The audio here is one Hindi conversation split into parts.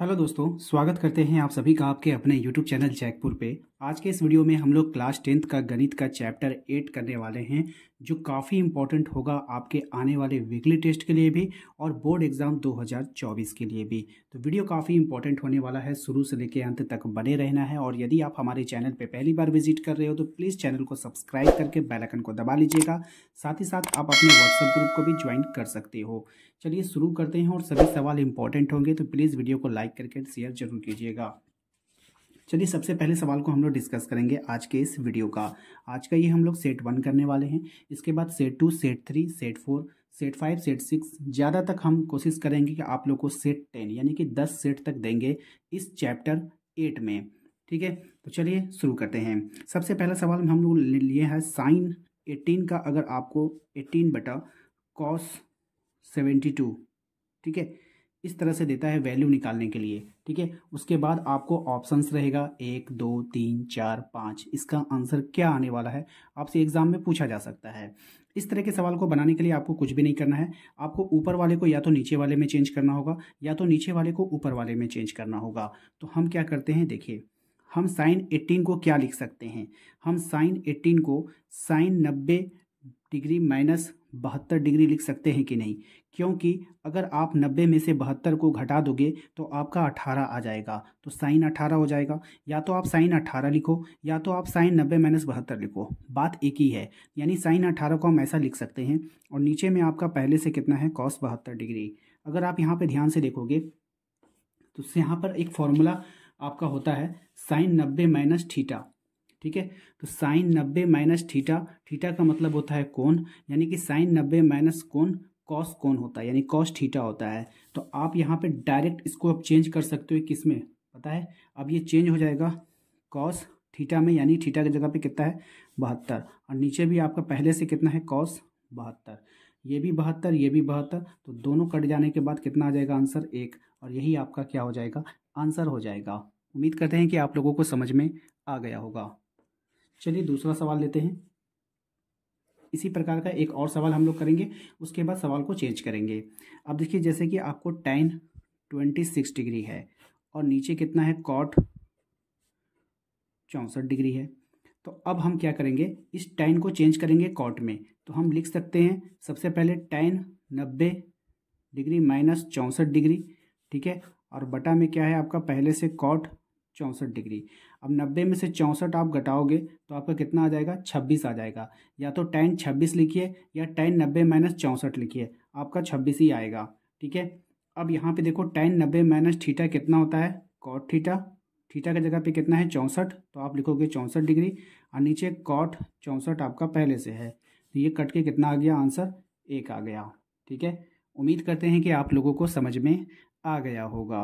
हेलो दोस्तों स्वागत करते हैं आप सभी का आपके अपने यूट्यूब चैनल जैकपुर पे आज के इस वीडियो में हम लोग क्लास टेंथ का गणित का चैप्टर एट करने वाले हैं जो काफ़ी इम्पोर्टेंट होगा आपके आने वाले वीकली टेस्ट के लिए भी और बोर्ड एग्ज़ाम 2024 के लिए भी तो वीडियो काफ़ी इम्पोर्टेंट होने वाला है शुरू से लेकर अंत तक बने रहना है और यदि आप हमारे चैनल पर पहली बार विजिट कर रहे हो तो प्लीज़ चैनल को सब्सक्राइब करके बैलकन को दबा लीजिएगा साथ ही साथ आप अपने व्हाट्सएप ग्रुप को भी ज्वाइन कर सकते हो चलिए शुरू करते हैं और सभी सवाल इंपॉर्टेंट होंगे तो प्लीज़ वीडियो को लाइक करके शेयर जरूर कीजिएगा चलिए सबसे पहले सवाल को हम लोग डिस्कस करेंगे आज के इस वीडियो का आज का ये हम लोग सेट वन करने वाले हैं इसके बाद set two set three set four set five set six ज़्यादा तक हम कोशिश करेंगे कि आप लोग को सेट टेन यानी कि दस सेट तक देंगे इस चैप्टर एट में ठीक है तो चलिए शुरू करते हैं सबसे पहला सवाल हम लोग लिए है साइन एटीन का अगर आपको एटीन बटा कॉस सेवेंटी टू ठीक है इस तरह से देता है वैल्यू निकालने के लिए ठीक है उसके बाद आपको ऑप्शंस रहेगा एक दो तीन चार पाँच इसका आंसर क्या आने वाला है आपसे एग्जाम में पूछा जा सकता है इस तरह के सवाल को बनाने के लिए आपको कुछ भी नहीं करना है आपको ऊपर वाले को या तो नीचे वाले में चेंज करना होगा या तो नीचे वाले को ऊपर वाले में चेंज करना होगा तो हम क्या करते हैं देखिए हम साइन एट्टीन को क्या लिख सकते हैं हम साइन एट्टीन को साइन नब्बे डिग्री माइनस बहत्तर डिग्री लिख सकते हैं कि नहीं क्योंकि अगर आप 90 में से बहत्तर को घटा दोगे तो आपका 18 आ जाएगा तो साइन 18 हो जाएगा या तो आप साइन 18 लिखो या तो आप साइन 90 माइनस बहत्तर लिखो बात एक ही है यानी साइन 18 को हम ऐसा लिख सकते हैं और नीचे में आपका पहले से कितना है कॉस बहत्तर डिग्री अगर आप यहाँ पर ध्यान से देखोगे तो यहाँ पर एक फॉर्मूला आपका होता है साइन नब्बे माइनस ठीठा ठीक है तो साइन नब्बे माइनस थीटा थीटा का मतलब होता है कौन यानी कि साइन नब्बे माइनस कौन कॉस कौन होता है यानी कॉस थीटा होता है तो आप यहाँ पे डायरेक्ट इसको आप चेंज कर सकते हो किस में पता है अब ये चेंज हो जाएगा कॉस थीटा में यानी थीटा की जगह पे कितना है बहत्तर और नीचे भी आपका पहले से कितना है कॉस बहत्तर ये भी बहत्तर ये भी बहत्तर तो दोनों कट जाने के बाद कितना आ जाएगा आंसर एक और यही आपका क्या हो जाएगा आंसर हो जाएगा उम्मीद करते हैं कि आप लोगों को समझ में आ गया होगा चलिए दूसरा सवाल लेते हैं इसी प्रकार का एक और सवाल हम लोग करेंगे उसके बाद सवाल को चेंज करेंगे अब देखिए जैसे कि आपको टेन ट्वेंटी सिक्स डिग्री है और नीचे कितना है कॉट चौंसठ डिग्री है तो अब हम क्या करेंगे इस टेन को चेंज करेंगे कॉट में तो हम लिख सकते हैं सबसे पहले टेन नब्बे डिग्री माइनस चौंसठ डिग्री ठीक है और बटा में क्या है आपका पहले से कॉट चौंसठ डिग्री अब नब्बे में से चौंसठ आप घटाओगे तो आपका कितना आ जाएगा छब्बीस आ जाएगा या तो टेन छब्बीस लिखिए या टेन नब्बे माइनस चौंसठ लिखिए आपका छब्बीस ही आएगा ठीक है अब यहाँ पे देखो टेन नब्बे माइनस ठीठा कितना होता है कॉट ठीठा ठीठा की जगह पे कितना है चौंसठ तो आप लिखोगे चौंसठ डिग्री और नीचे कॉट चौंसठ आपका पहले से है तो ये कट के कितना आ गया आंसर एक आ गया ठीक है उम्मीद करते हैं कि आप लोगों को समझ में आ गया होगा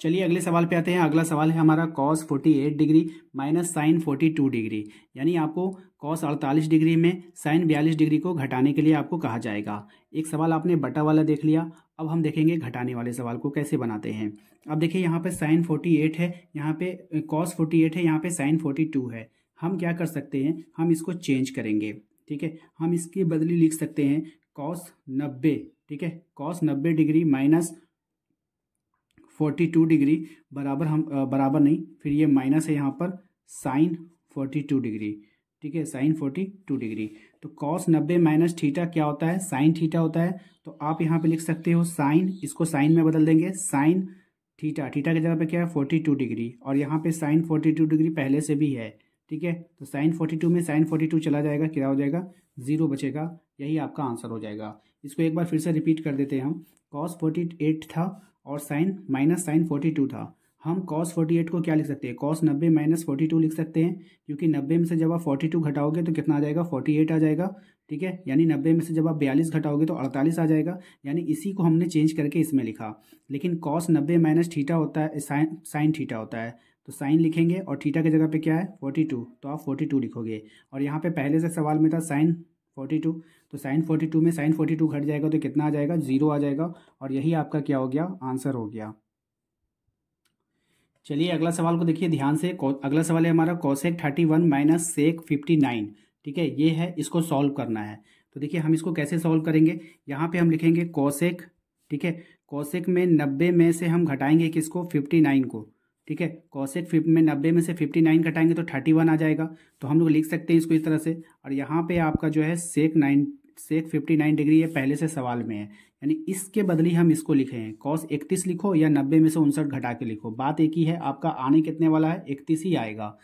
चलिए अगले सवाल पे आते हैं अगला सवाल है हमारा cos 48 degree minus sine 42 degree यानी आपको कॉस 48 डिग्री में साइन 42 डिग्री को घटाने के लिए आपको कहा जाएगा एक सवाल आपने बटा वाला देख लिया अब हम देखेंगे घटाने वाले सवाल को कैसे बनाते हैं अब देखिए यहाँ पर साइन 48 है यहाँ पे कॉस 48 है यहाँ पे साइन 42 है हम क्या कर सकते हैं हम इसको चेंज करेंगे ठीक है हम इसके बदली लिख सकते हैं कॉस नब्बे ठीक है कॉस नब्बे degree minus forty two degree बराबर हम बराबर नहीं फिर ये माइनस है यहाँ पर साइन फोर्टी टू डिग्री ठीक है साइन फोर्टी टू डिग्री तो कॉस नब्बे माइनस थीटा क्या होता है साइन थीटा होता है तो आप यहाँ पे लिख सकते हो साइन इसको साइन में बदल देंगे साइन थीटा थीटा की जगह पे क्या है फोर्टी टू डिग्री और यहाँ पे साइन फोर्टी टू डिग्री पहले से भी है ठीक है तो साइन फोर्टी टू में साइन फोर्टी टू चला जाएगा क्या हो जाएगा जीरो बचेगा यही आपका आंसर हो जाएगा इसको एक बार फिर से रिपीट कर देते हैं हम कॉस फोर्टी एट था और sine minus sine forty two था हम कॉस फोर्टी एट को क्या लिख सकते हैं कॉस नब्बे माइनस फोर्टी टू लिख सकते हैं क्योंकि नब्बे में से जब आप फोर्टी टू घटाओगे तो कितना आ जाएगा फोर्टी एट आ जाएगा ठीक है यानी नब्बे में से जब आप बयालीस घटाओगे तो अड़तालीस आ जाएगा यानी इसी को हमने चेंज करके इसमें लिखा लेकिन कॉस नब्बे माइनस थीटा होता है साइन साइन थीटा होता है तो साइन लिखेंगे और थीटा की जगह पे क्या है फोर्टी टू तो आप फोर्टी टू लिखोगे और यहाँ पे पहले से सवाल में था साइन फोर्टी टू तो साइन फोर्टी टू में साइन फोर्टी टू घट जाएगा तो कितना आ जाएगा जीरो आ जाएगा और यही आपका क्या हो गया आंसर हो गया चलिए अगला सवाल को देखिए ध्यान से अगला सवाल है हमारा cosec thirty one minus sec fifty nine ठीक है ये है इसको सॉल्व करना है तो देखिए हम इसको कैसे सॉल्व करेंगे यहाँ पे हम लिखेंगे कौशेक ठीक है कौशेक में नब्बे में से हम घटाएंगे किसको फिफ्टी नाइन को ठीक है कॉसेट में नब्बे में से फिफ्टी नाइन कटाएंगे तो थर्टी वन आ जाएगा तो हम लोग लिख सकते हैं इसको इस तरह से और यहाँ पे आपका जो है sec nine sec fifty nine degree ये पहले से सवाल में है यानी इसके बदली हम इसको लिखे हैं कॉस इकतीस लिखो या नब्बे में से उनसठ घटा के लिखो बात एक ही है आपका आने कितने वाला है इकतीस ही आएगा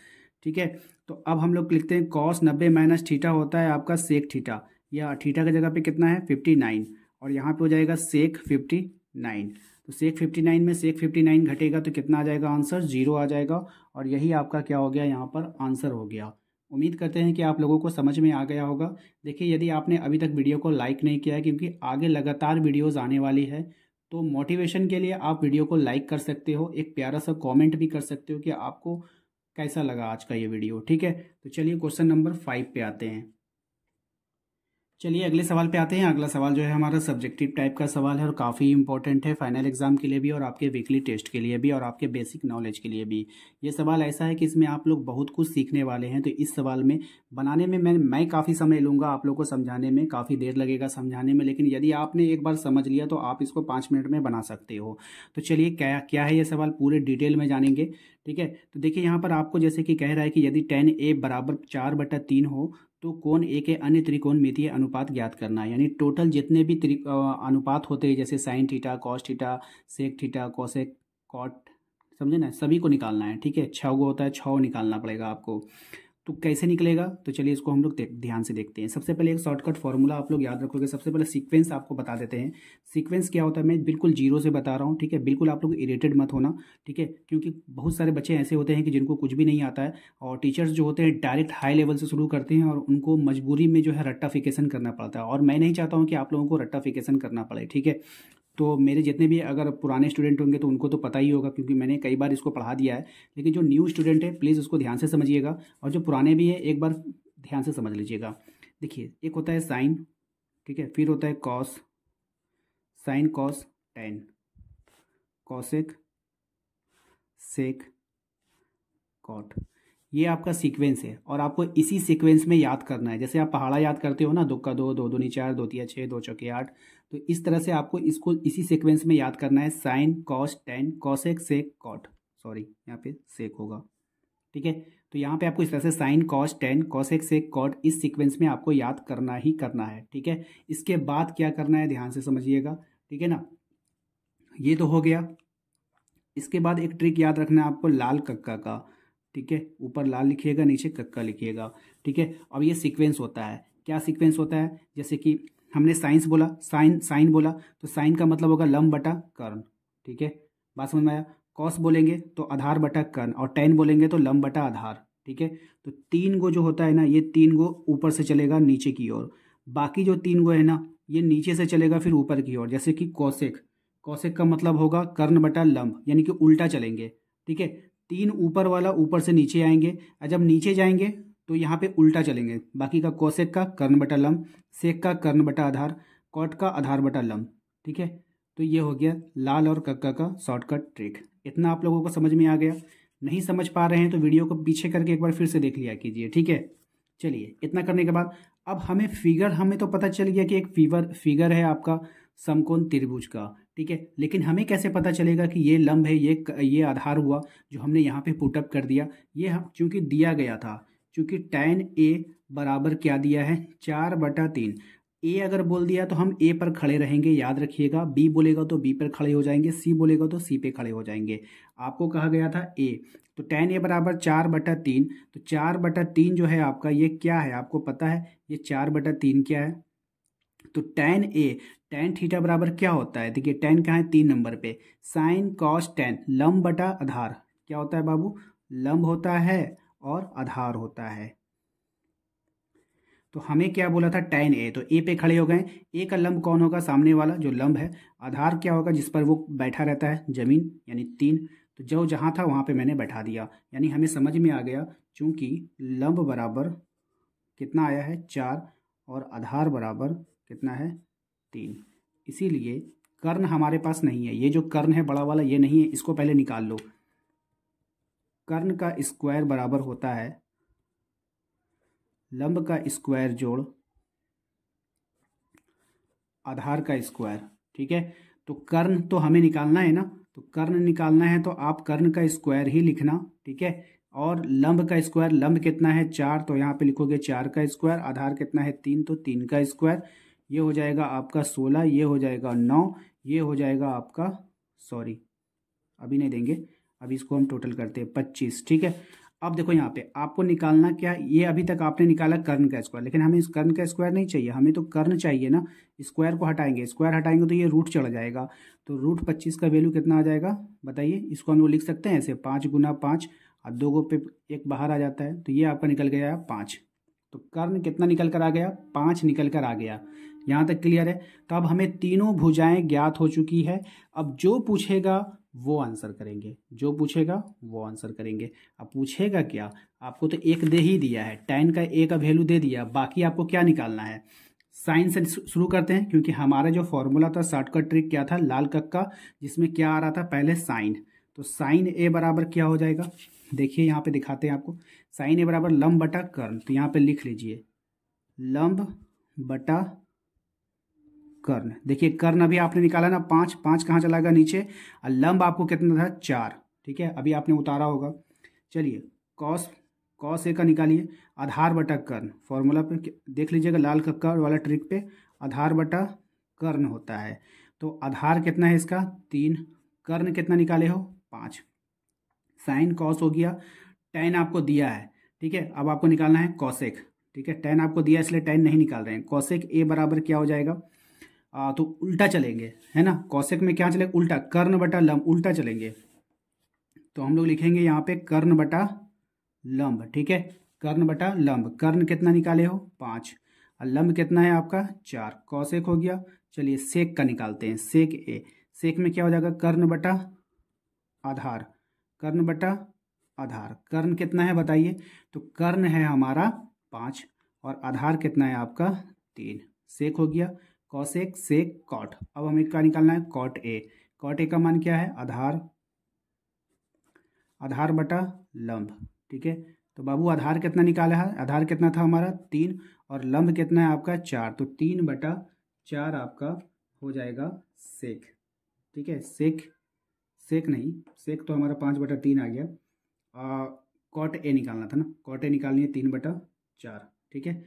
ठीक है तो अब हम लोग लिखते हैं कॉस नब्बे माइनस ठीठा होता है आपका सेक ठीठा या ठीठा की जगह पे कितना है फिफ्टी नाइन और यहाँ पे हो जाएगा सेक फिफ्टी नाइन तो सेक फिफ्टी नाइन में सेक फिफ्टी नाइन घटेगा तो कितना आ जाएगा आंसर जीरो आ जाएगा और यही आपका क्या हो गया यहाँ पर आंसर हो गया उम्मीद करते हैं कि आप लोगों को समझ में आ गया होगा देखिए यदि आपने अभी तक वीडियो को लाइक नहीं किया है क्योंकि आगे लगातार वीडियोज़ आने वाली है तो मोटिवेशन के लिए आप वीडियो को लाइक कर सकते हो एक प्यारा सा कॉमेंट भी कर सकते हो कि आपको कैसा लगा आज का ये वीडियो ठीक है तो चलिए क्वेश्चन नंबर फाइव पे आते हैं चलिए अगले सवाल पे आते हैं अगला सवाल जो है हमारा सब्जेक्टिव टाइप का सवाल है और काफ़ी इंपॉर्टेंट है फाइनल एग्जाम के लिए भी और आपके वीकली टेस्ट के लिए भी और आपके बेसिक नॉलेज के लिए भी ये सवाल ऐसा है कि इसमें आप लोग बहुत कुछ सीखने वाले हैं तो इस सवाल में बनाने में मैं मैं काफ़ी समय लूँगा आप लोग को समझाने में काफ़ी देर लगेगा समझाने में लेकिन यदि आपने एक बार समझ लिया तो आप इसको पाँच मिनट में बना सकते हो तो चलिए क्या क्या है ये सवाल पूरे डिटेल में जानेंगे ठीक है तो देखिए यहाँ पर आपको जैसे कि कह रहा है कि यदि टेन ए बराबर चार बटा तीन हो तो कोण ए के अन्य त्रिकोणमितीय अनुपात ज्ञात करना है यानी टोटल जितने भी अनुपात होते हैं जैसे sine theta cos theta sec theta cosec cot समझे ना सभी को निकालना है ठीक है छः गो होता है छः निकालना पड़ेगा आपको तो कैसे निकलेगा तो चलिए इसको हम लोग ध्यान से देखते हैं सबसे पहले एक शॉर्टकट फॉर्मूला आप लोग याद रखोगे सबसे पहले सीक्वेंस आपको बता देते हैं सीक्वेंस क्या होता है मैं बिल्कुल जीरो से बता रहा हूँ ठीक है बिल्कुल आप लोग इरेटेड मत होना ठीक है क्योंकि बहुत सारे बच्चे ऐसे होते हैं कि जिनको कुछ भी नहीं आता है और टीचर्स जो होते हैं डायरेक्ट हाई लेवल से शुरू करते हैं और उनको मजबूरी में जो है रट्टाफिकेशन करना पड़ता है और मैं नहीं चाहता हूँ कि आप लोगों को रट्टाफिकेशन करना पड़े ठीक है तो मेरे जितने भी अगर पुराने स्टूडेंट होंगे तो उनको तो पता ही होगा क्योंकि मैंने कई बार इसको पढ़ा दिया है लेकिन जो न्यू स्टूडेंट है प्लीज़ उसको ध्यान से समझिएगा और जो पुराने भी है एक बार ध्यान से समझ लीजिएगा देखिए एक होता है साइन ठीक है फिर होता है cos sine cos tan cosec sec cot ये आपका सीक्वेंस है और आपको इसी सीक्वेंस में याद करना है जैसे आप पहाड़ा याद करते हो ना दो का दो दो दूनी चार दो तिया छः दो चौके आठ तो इस तरह से आपको इसको इसी सीक्वेंस में याद करना है sine cos tan cosec sec cot sorry यहाँ पे सेक होगा ठीक है तो यहाँ पे आपको इस तरह से sine cos tan cosec sec cot इस सीक्वेंस में आपको याद करना ही करना है ठीक है इसके बाद क्या करना है ध्यान से समझिएगा ठीक है ना ये तो हो गया इसके बाद एक ट्रिक याद रखना है आपको लाल कक्का का ठीक है ऊपर लाल लिखिएगा नीचे कक्का लिखिएगा ठीक है अब ये सिक्वेंस होता है क्या सिक्वेंस होता है जैसे कि हमने साइंस बोला साइन साइन बोला तो साइन का मतलब होगा लम बटा कर्ण ठीक है बात समझ में आया कॉस बोलेंगे तो आधार बटा कर्ण और टेन बोलेंगे तो लम बटा आधार ठीक है तो तीन गो जो होता है ना ये तीन गो ऊपर से चलेगा नीचे की ओर बाकी जो तीन गो है ना ये नीचे से चलेगा फिर ऊपर की ओर जैसे कि कौशिक कौशिक का मतलब होगा कर्ण बटा लम्ब यानी कि उल्टा चलेंगे ठीक है तीन ऊपर वाला ऊपर से नीचे आएंगे और जब नीचे जाएंगे तो यहाँ पे उल्टा चलेंगे बाकी का कोसेक का कर्ण बटा लम्ब सेक का कर्ण बटा आधार कॉट का आधार बटा लम्ब ठीक है तो ये हो गया लाल और कक्का का शॉर्टकट ट्रिक इतना आप लोगों को समझ में आ गया नहीं समझ पा रहे हैं तो वीडियो को पीछे करके एक बार फिर से देख लिया कीजिए ठीक है चलिए इतना करने के बाद अब हमें फिगर हमें तो पता चल गया कि एक फीवर फिगर है आपका समकोण त्रिभुज का ठीक है लेकिन हमें कैसे पता चलेगा कि ये लंब है ये ये आधार हुआ जो हमने यहाँ पे पुटअप कर दिया ये हम चूँकि दिया गया था क्योंकि टेन ए बराबर क्या दिया है चार बटा तीन ए अगर बोल दिया तो हम ए पर खड़े रहेंगे याद रखिएगा बी बोलेगा तो बी पर खड़े हो जाएंगे सी बोलेगा तो सी पे खड़े हो जाएंगे आपको कहा गया था ए तो टेन ए बराबर चार बटा तीन तो चार बटा तीन जो है आपका ये क्या है आपको पता है ये चार बटा तीन क्या है तो टेन ए टेन थीटा बराबर क्या होता है देखिए टेन कहाँ है तीन नंबर पे साइन कॉस टेन लम्ब बटा आधार क्या होता है बाबू लम्ब होता है और आधार होता है तो हमें क्या बोला था टैन ए तो ए पे खड़े हो गए ए का लंब कौन होगा सामने वाला जो लंब है आधार क्या होगा जिस पर वो बैठा रहता है जमीन यानी तीन तो जो जहाँ था वहाँ पे मैंने बैठा दिया यानी हमें समझ में आ गया चूँकि लंब बराबर कितना आया है चार और आधार बराबर कितना है तीन इसीलिए कर्ण हमारे पास नहीं है ये जो कर्ण है बड़ा वाला ये नहीं है इसको पहले निकाल लो कर्ण का स्क्वायर बराबर होता है लंब का स्क्वायर जोड़ आधार का स्क्वायर ठीक है तो कर्ण तो हमें निकालना है ना तो कर्ण निकालना है तो आप कर्ण का स्क्वायर ही लिखना ठीक है और लंब का स्क्वायर लंब कितना है चार तो यहाँ पे लिखोगे चार का स्क्वायर आधार कितना है तीन तो तीन का स्क्वायर ये हो जाएगा आपका सोलह ये हो जाएगा नौ ये हो जाएगा आपका सॉरी अभी नहीं देंगे अब इसको हम टोटल करते हैं पच्चीस ठीक है अब देखो यहाँ पे आपको निकालना क्या ये अभी तक आपने निकाला कर्ण का स्क्वायर लेकिन हमें इस कर्ण का स्क्वायर नहीं चाहिए हमें तो कर्ण चाहिए ना स्क्वायर को हटाएंगे स्क्वायर हटाएंगे तो ये रूट चढ़ जाएगा तो रूट पच्चीस का वैल्यू कितना आ जाएगा बताइए इसको हम लोग लिख सकते हैं ऐसे पाँच गुना पाँच और दो गो पे एक बाहर आ जाता है तो ये आपका निकल गया पाँच तो कर्ण कितना निकल कर आ गया पाँच निकल कर आ गया यहाँ तक क्लियर है तो अब हमें तीनों भुजाएँ ज्ञात हो चुकी है अब जो पूछेगा वो आंसर करेंगे जो पूछेगा वो आंसर करेंगे अब पूछेगा क्या आपको तो एक दे ही दिया है टेन का ए का वैल्यू दे दिया बाकी आपको क्या निकालना है साइन से शुरू करते हैं क्योंकि हमारा जो फॉर्मूला था शॉर्टकट ट्रिक क्या था लाल कक का जिसमें क्या आ रहा था पहले साइन तो साइन ए बराबर क्या हो जाएगा देखिए यहाँ पे दिखाते हैं आपको साइन ए बराबर लम्ब बटा कर्ल तो यहाँ पे लिख लीजिए लम्ब बटा कर्ण देखिए कर्ण अभी आपने निकाला ना पाँच पाँच कहाँ चला गया नीचे और लंब आपको कितना था चार ठीक है अभी आपने उतारा होगा चलिए कॉस कॉस ए का निकालिए आधार बटा कर्ण फॉर्मूला पे देख लीजिएगा लाल कक्कर वाला ट्रिक पे आधार बटा कर्ण होता है तो आधार कितना है इसका तीन कर्ण कितना निकाले हो पाँच साइन कॉस हो गया टेन आपको दिया है ठीक है अब आपको निकालना है कॉसेक ठीक है टेन आपको दिया इसलिए टेन नहीं निकाल रहे हैं कॉसेक ए बराबर क्या हो जाएगा आ, तो उल्टा चलेंगे है ना कौशिक में क्या चलेगा उल्टा कर्ण बटा लंब उल्टा चलेंगे तो हम लोग लिखेंगे यहाँ पे कर्ण बटा लंब ठीक है कर्ण बटा लंब कर्ण कितना निकाले हो पाँच और लंब कितना है आपका चार कौशिक हो गया चलिए सेक का निकालते हैं सेक ए सेक में क्या हो जाएगा कर्ण बटा आधार कर्ण बटा आधार कर्ण कितना है बताइए तो कर्ण है हमारा पाँच और आधार कितना है आपका तीन सेक हो गया कॉसेक से कॉट अब हमें क्या निकालना है कॉट ए कॉट ए का मान क्या है आधार आधार बटा लंब ठीक है तो बाबू आधार कितना निकाला है आधार कितना था हमारा तीन और लंब कितना है आपका चार तो तीन बटा चार आपका हो जाएगा सेक ठीक है सेक सेक नहीं सेक तो हमारा पाँच बटा तीन आ गया कॉट ए निकालना था ना कॉट ए निकालनी है तीन बटा चार ठीक है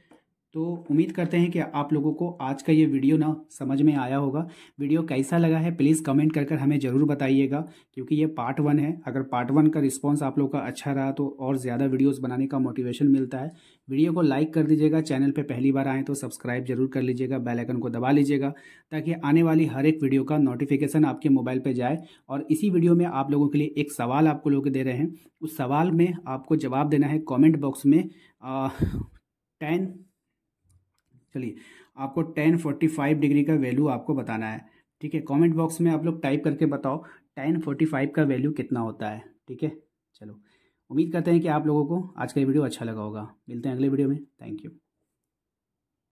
तो उम्मीद करते हैं कि आप लोगों को आज का ये वीडियो ना समझ में आया होगा वीडियो कैसा लगा है प्लीज़ कमेंट कर कर हमें ज़रूर बताइएगा क्योंकि ये पार्ट वन है अगर पार्ट वन का रिस्पांस आप लोग का अच्छा रहा तो और ज़्यादा वीडियोस बनाने का मोटिवेशन मिलता है वीडियो को लाइक कर दीजिएगा चैनल पे पहली बार आएँ तो सब्सक्राइब जरूर कर लीजिएगा बेलाइकन को दबा लीजिएगा ताकि आने वाली हर एक वीडियो का नोटिफिकेशन आपके मोबाइल पर जाए और इसी वीडियो में आप लोगों के लिए एक सवाल आपको लोग दे रहे हैं उस सवाल में आपको जवाब देना है कॉमेंट बॉक्स में टेन चलिए आपको टेन फोर्टी फाइव डिग्री का वैल्यू आपको बताना है ठीक है कमेंट बॉक्स में आप लोग टाइप करके बताओ टेन फोर्टी फाइव का वैल्यू कितना होता है ठीक है चलो उम्मीद करते हैं कि आप लोगों को आज का ये वीडियो अच्छा लगा होगा मिलते हैं अगले वीडियो में थैंक यू